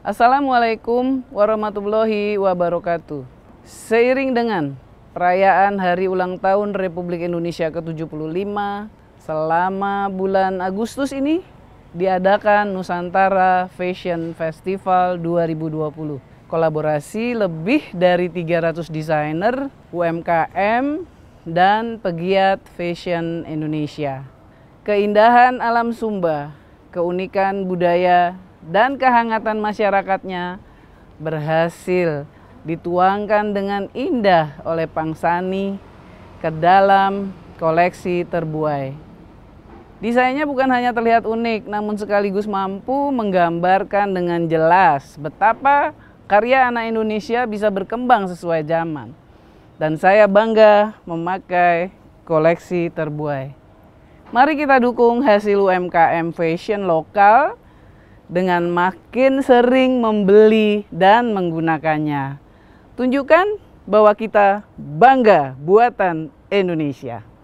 Assalamualaikum warahmatullahi wabarakatuh. Seiring dengan perayaan Hari Ulang Tahun Republik Indonesia ke-75 selama bulan Agustus ini diadakan Nusantara Fashion Festival 2020. Kolaborasi lebih dari 300 desainer, UMKM, dan pegiat fashion Indonesia. Keindahan alam Sumba, keunikan budaya dan kehangatan masyarakatnya berhasil dituangkan dengan indah oleh Sani ke dalam koleksi terbuai. Desainnya bukan hanya terlihat unik, namun sekaligus mampu menggambarkan dengan jelas betapa karya anak Indonesia bisa berkembang sesuai zaman. Dan saya bangga memakai koleksi terbuai. Mari kita dukung hasil UMKM fashion lokal dengan makin sering membeli dan menggunakannya. Tunjukkan bahwa kita bangga buatan Indonesia.